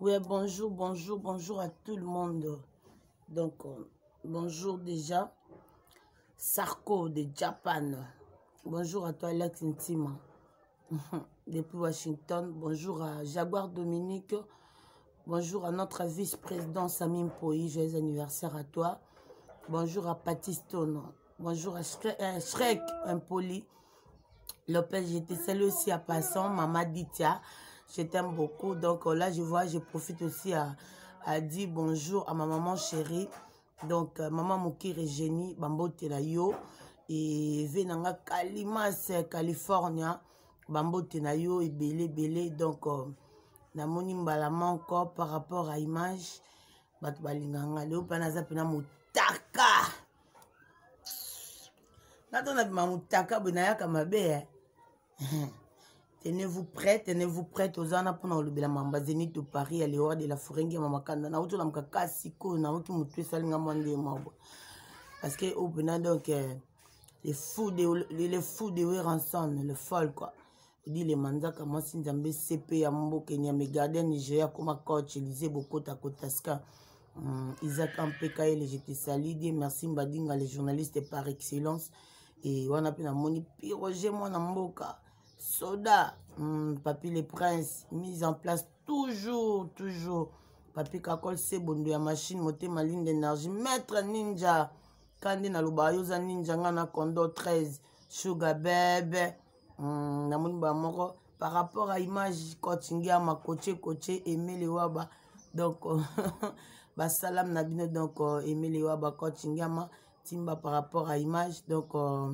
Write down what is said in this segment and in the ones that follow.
Oui, bonjour, bonjour, bonjour à tout le monde. Donc, euh, bonjour déjà. Sarko de Japan. Bonjour à toi, Alex Intima. Depuis Washington. Bonjour à Jaguar Dominique. Bonjour à notre vice-président Samim Poi. Joyeux anniversaire à toi. Bonjour à Patiston Bonjour à euh, Shrek, Impoli. Lopez, j'étais te aussi à passant. Mama Ditya. Je t'aime beaucoup. Donc euh, là, je vois, je profite aussi à, à dire bonjour à ma maman chérie. Donc, euh, maman Mouki Régénie, Bambo Tenayo, et Venanga Kalimas, California, Bambo Tenayo, et Belé Belé. Donc, euh, namoni mbalama encore par rapport à image, bato balinganga leo mpe naza mpena motaka natona bima motaka boye nayaka mabe tenez-vous prêt tenez-vous prêt toza wana mpona kolobela mamba zenit de paris ya leor de la forengi ya mamakanda nauti olamuka ka sikoyo nauti motu esalinga mwa nde mabwa parce que opena oh, donc eh, les fous de les fous de wer ensemble le fol quoi odi le manzaka mwasi nzambe sepe ya mbokeni ya megardien nigeria akoma coach elise bokota kotaska um, isaac ampekaele jete salidie merci mbadinga le journaliste par excellence e wana mpe namoni piroge mwana mboka soda mm, papi le prince mise en place toujours toujours papi kakol sebondo ya machine motema ligne d'énergie maître ninja kandi nalobaka yo oza ninja ngai na condo 13 sugar bebe mm, namoni ba moko par rapport à image coachingi ya makoche koche emele waba donc basalam na bino donc emele waba coachingi ama timba par rapport à image donc euh,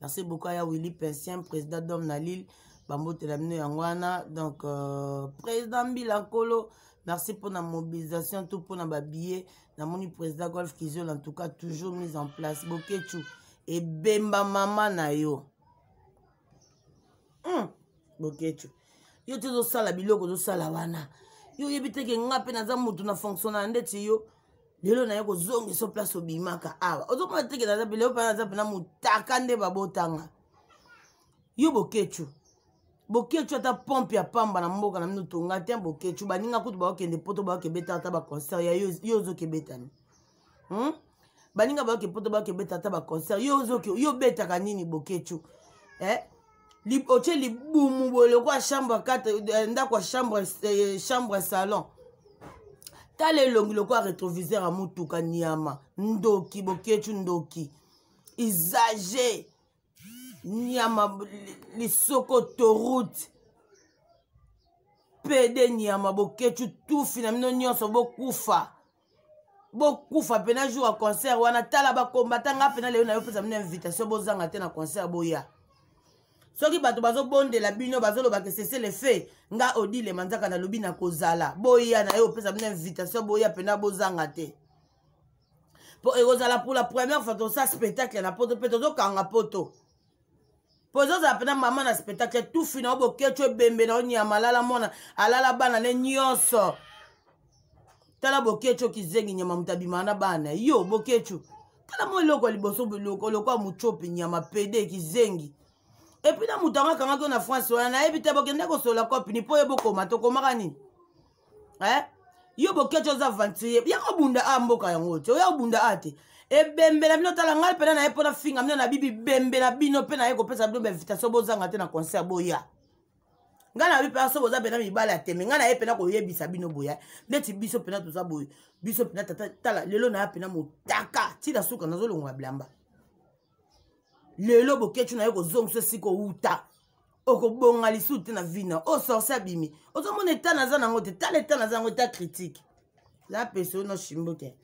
merci beaucoup aya willy pensien président d'homme na lille bambotela bino yango wana donc euh, président mbila nkolo merci mpona mobilisation to mpona babillet namoni président golf kizol en tout cas toujours mise en place boketu ebemba mama na yo mm. boketu yo te ozosala biloko ozosala wana yo oyebi teke nga mpe naza motu na fonctionna ndeti yo lelo naye kozongisa so place obimaka awa ozomona teke naza pele opana naza mpena motaka nde babotanga yo bokecu bokecu ata pompe ya pamba na mboka na mino tonga te bokecu baninga kutu baokende poto baokebeta ata baconcert ya yo ozokebetani hmm? baninga bayoke poto baokebeta ata baconcert yo obetaka nini bokecu eh? otye libumu boye lokwa chambre 4 eh, ndako ya chambre eh, chambre salon tala elongi lokola retroviseur ya motuka nyama ndoki bokietu ndoki isage nyama lisoko torute pede nyama boketu tufi na bino nyonso bokufa bokufa mpena jour ya concert wana tala bakombatanga mpena lelo na yo pesa bino invitation bozanga te na concert boya soki bato bazobondela bino bazoloba ke sese le fe nga odile manzaka nalobi na kozala boya na ye opesa bino invitation boya mpena bozanga te mpo ekozala pour la première fois tosa spectacle na poto mpe tozokanga poto mpo ezozala mpena mama na spectacle tufi na obokeco ebembe na onyama alala mwana alala bana ne nyonso tala bokeco kizengi nyama moto abima na bana yo bokeco tala mo eloko ya liboso lokwa mocopi nyama pede kizengi epuis na moto ango akangaki o na france wana nayebi te bokende kosola kopini mpo ye bokoma tokomaka nini eh? yo bokeci oza aventurier ya kobunda a mboka yango te oya kobunda a te ebembela bino otala ngai mpena na ye mpona finga bino na bibi bembela bino mpe na ye kopesa bino bainvitation bozanga te na concert boya ngai na bi mpena so boza pena mibale ya teme ngai na ye mpena koyebisa bino boya neti biso mpena toza boye biso mpena tala lelo na ya mpena motaka ntina suka nazolongola bilamba lelo bokeci na yo kozongisa esika outa okobonga lisusu te na vina oyo sorce abimi ozomona eta naza nango te tala eta naza yango eta critique lapesa oyo noshimbo te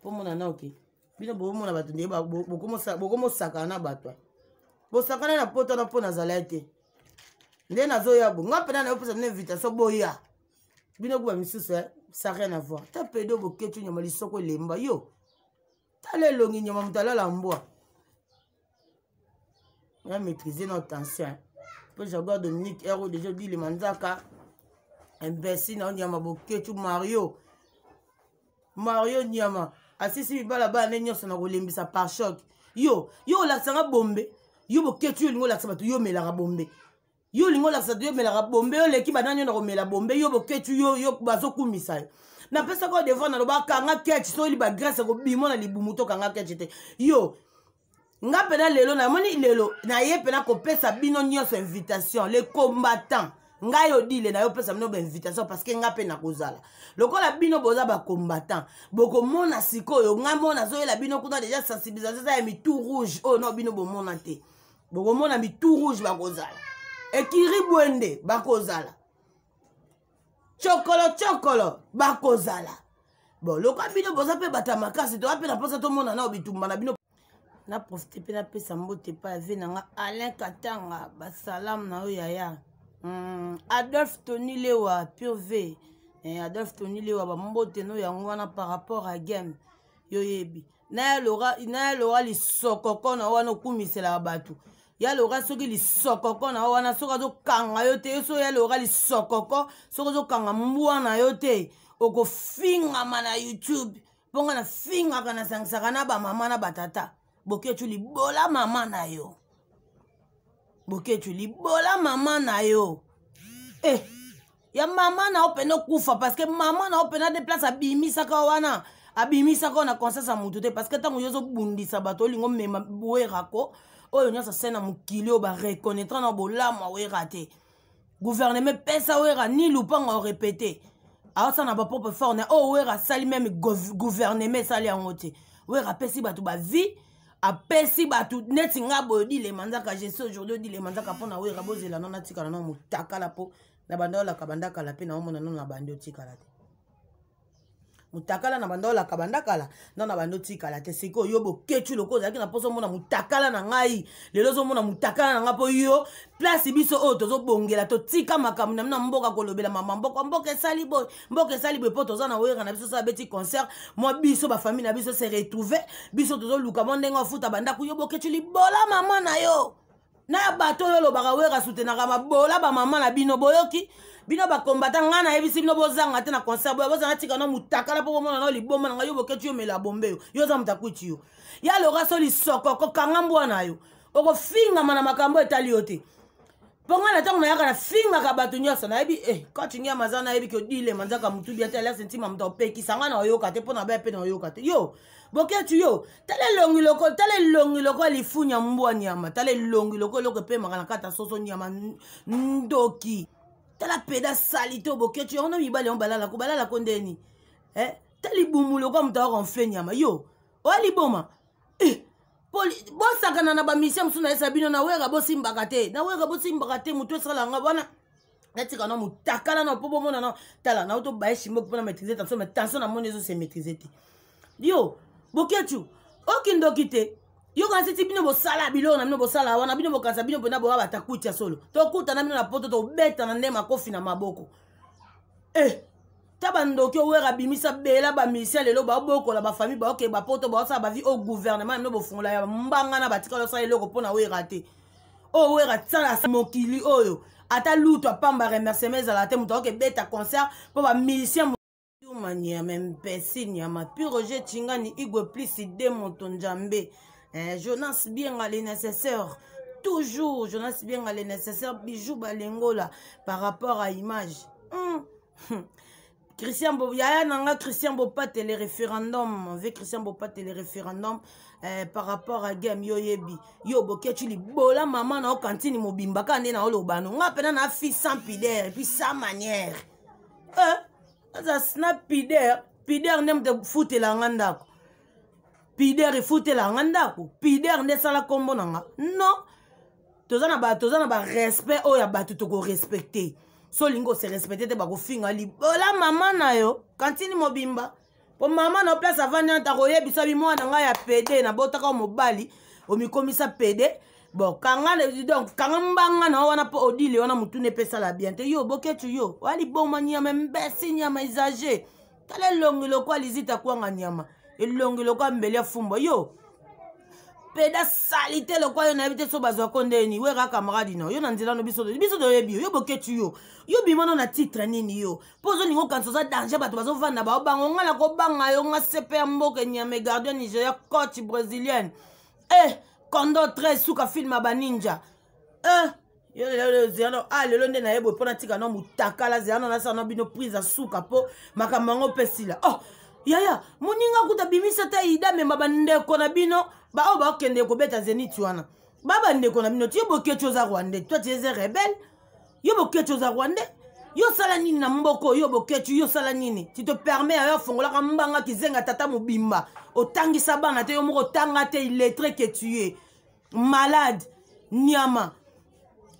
mpo mona na oke bino bomona bato nde bokomosakana na bato bosakana na poto wana mpo nazala te nde nazoya bo nga mpena nayo mpesa bino invitation boya bino kuba misusu sa eh, rien avoir ta pedo bokeci onyama lisoko elemba yo tala elongi nyama moto alala mbwa on a maîtrisé notre ancien mpo jaguar dominique ro déjà odilema nzaka imbécile na onyama boketu mario mario nyama asisi mibala bala nde nyonso na kolembisa par shok yo yo olakisanga bombe yo boketu yo olingi olakisa bato yo omelaka bombe yo olingi olakisa bato yo omelaka bombe yo oleki banani yo na komela bombe yo boketu yo bazokumisa yo napesaka yo devoir nalobakanga ketch so oyeli bagrese kobimo na libumu tokanga ketch te yo nga mpena lelo namoni lelo naye mpena kopesa bino nyonso invitation le combattant ngai odile nayopesa bino bainvitation parceke ngai mpe nakozala lokola bino boza bacombattant bokomona sikoyo ngai mo nazoyela bino kuna deja sensibilisation eza ya mitu rouge oyo oh nao bino bomona te bokomona mitu rouge bakozala ekiri bwende bakozala cokolo cokolo bakozala bon lokola bino boza mpe bato ya makasi toza mpe na mposa tomona nao bitumba na bino naprofite mpe napesa mbote epai ave na nga alain katanga basalamu na oyo yaya mm. adolphe tony lewa pur v eh, adolphe tony lewa bambote na oyo yango wana par rapport a game yoyebi naye lora lisokoko na wana okumiselaka bato ya lora soki lisokoko na wana soki azokanga yo te yo so ya lora lisokoko soki ozokanga mbwa na yo te okofingama na youtube mpongo nafingaka nasangisaka na bamama na batata boketu libola mama na yo boketu libola mama na yo eh, ya mama na yo mpene okufa parceke mama na yo mpene ade place abimisaka wana abimisaka oyo na conscience ya motu te parceke ntango yo ozobundisa bato olingo mema boyerako oyo nyonso se na mokili oyo bareconnaitre na bolamu aoyera te guvernema epesa oera ni lupango orepete aosala na bapropre forme oyo oera asali meme guvernema esali yango te oera apesi bato bavie apesi bato neti nga boye dilema nzaka jesu aujourd'hui odilema nzaka mpo na oyera bozela no natikala no motakala mpo na banda olaka bandakala mpe naomona no na bande otikala te motakala na bando olaka bandakala nda na bando tikala te sikoyo yo boketu loko ozalaki na mposo omona motakala na ngai lelo ozomona motakala na ngai mpo yo place biso oyo tozobongela totika makambo na mino na mboka kolobela mama mboka mboka esali boye mboka esali boye mpo toza na oyera na biso so abeti concert mwa biso bafamile na biso se retrouve biso tozoluka mo ndenge ofuta bandako yo boketu libola mama na yo na bato oyo olobaka wera soutenaka mabola bamama na bino boyoki bino bakombata ngai nayebisi bino bozanga te na concert boya bozanga tika na mutakala mpo komona nao liboma na ngai yo boketi yo mela bombe yo yo oza moto akuti yo ya loraso lisokoko kanga mbwa na yo okofingama na makambo etali yo te mpo ngai na ntango nayaka nafingaka bato nyonso nayebi e eh, katingi ya maza nayebi ke odilema nzaka motubi ate aliasi ntima moto opekisa ngai na oyoka te mpo na baya mpe na oyoka te yo boketu yo tala elongi loko tala elongi loko lifunya mbwa nyama tala elongi loko eloko epemaka na kati ya soso nyama ndoki tala peda sali te oboke ti yango na mibali yango balalako balalako ndeni eh? ta libumulu okua moto aoko mfenyama yo oya liboma eh, bosakana na bamisien mosusu nayesa bino nawera bosimbaka te nawera bosimbaka te motu esalanga wana natika na motakala na mpo bomonana tala na oto baye shimbo mpona maîtrise tension mais tension na moni ezo se maîtrise te yo boketu okindoki te yokanisi ti bino bosala biloko na bino bosala wana bino bokanisa bino mpena boya bata kuti ya solo tokutana bino na poto tobetana nde makofi na maboko e ta bandoki owera abimisa bela bamisien lelo baobokola bafamile baoke bapoto baosala bavi o gouvernement bino bofungola ya mbanga na batikala osala eloko mpona wera te oyo wera tala mokili oyo ata lutu apamba remerciement ezala te moto akokebeta concert mpo bamisien maniama mpesi nyama pi roger tingani igwe pliside moto njambe eh, jonas bienga le nécessaire toujours jonas bienga le nécessaire bijou balengola par rapport à image mm. christian bo yaya nanga christian bopatele référendum ve christian bopatele référendum eh, par rapport à game yo yebi yo boketi libola mama na okantini mobimba kaka nde naoloba no nga mpena na fi sans pidere puis sans manière eh, aza sna pidere pidere nde moto futelanga ndako pider efutela nga ndako pider nde esala nkombo na nga non toza na batoza na barespect oyo oh, ya bato tokorespecte so olingi oserespecte te bakofinga libola oh, mama na yo kantini mobimba po mama na yo place avandi anta koyebisa bimwana ngai ya pede nabotaka o mobali omikomisa pede bon kanga donc kanga mbanga na yo wana mpo odile wana motuna epesala bien te yo boketu yo oya liboma nyama mbesi nyama ezage tala elongi lokwa lizita kwanga nyama elongi lokwa mbeli ya fumba yo peda salite lokwa yo nayebi te so bazwako ndeni wera camarade na yo na nzela no biso biso toyebi yo yo boketu yo yo bimano na titre nini yo mpo ozolinga okanisa oza danger bato bazovanda baobanga onga na kobanga yo nga sepe ya mboka nyame gardien nigeria coach brésilienne e eh! condo tre suka filme ya baninja e eh! yo lelo zeyano a ah, lelo nde nayeboye mpo natikano motakala zeyano nasano bino prise ya suka mpo makambo yango mpe sila oh yaya moninga kuta bimisa ta ida amemba bandeko na bino baoyo bakende kobeta zeniti wana ba bandeko na bino ti yo boketi oza rwande toi ti eze rebele yo boketi oza rwande yo osala nini na mboka oyo boketi yo osala nini ti topermet yayo afongolaka mbanga kizenga tata mobimba otangisa bana te yo moko otanga te ilettre ke tue malade niama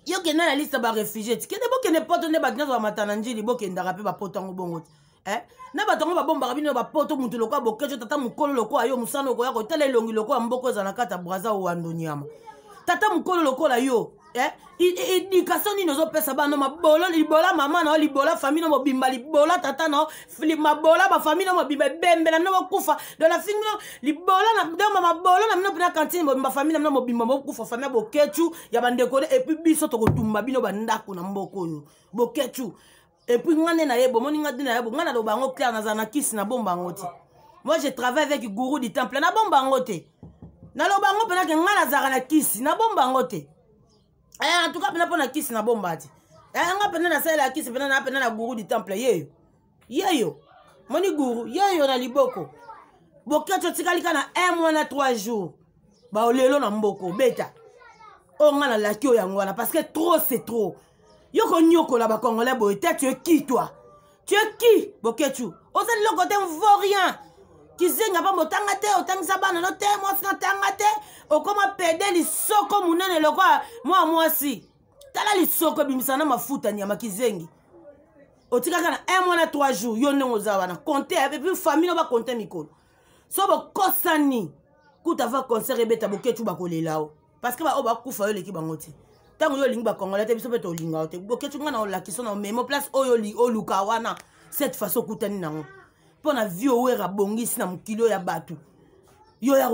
yo kenda na liste ya barefugie ti kende bokende poto nde bato nyonso bamata na njili bokendaka mpe bapoto yango bongo te Eh? na bato yango babombaka bino bapoto motu lokola bokeco tata mokolo lokola yo mosana okoya kotala elongi lokola mboko eza na kati ya braza owando nyama tata mokolo lokola yo edikation eh? nini ozopesa bana mabolo libola mama nao libola fami no mobimba libola tata nao mabola bafami no mobimba ebembela mino bokufa dola fimi no libola doma mabolo na mino mpena kantine mobimba fami na mino mobimba bokufa fami ya bokecu ya bandeko de epui biso tokotumba bino bandako na mboko oyo bokecu epuis nga nde nayebo omoni nga nde nayebo nga naloba yango claire nazala na kisi nabomba yango te moi je travaille avec gourou du temple nabomba yango te naloba yango mpenake nga nazalaka na kisi nabomba yango te en tout cas mpena mpo na kisi nabomba te nga mpena nasalela kisi mpena na mpena na gourou du temple yeyo yeyo moni gourou yeyo na liboko boketo otikali ka na 1 mois na 3 jours baolelo na mboko beta oyo oh, nga nalaki oyo yango wana parce que trop c'est trop yo konyokola bacongolais boye te tu es qui toi tu es qui boketu oza liloko te mvorien kizinga pamba otanga te otangisa bana no te mwasi notanga te okóma pede lisoko monene lokola mwa mwasi tala lisoko ebimisa na mafuta nyama kizengi otikaka oh, na un mois na trois jours yo ndenge oza wana konte epuis famille no bakonte mikolo so bokosani kuta va concert ebeta boketu bakolela o parce que baoyo oh, bakufa yo leki bango te ntango yo olingi bakongola te biso mpe tolinga yo te bokeci ngai na olakisa na omemo place oyo oluka wana cette façon okutani nango mpo na vie owera bongisi na mokili oyo ya bato yo ya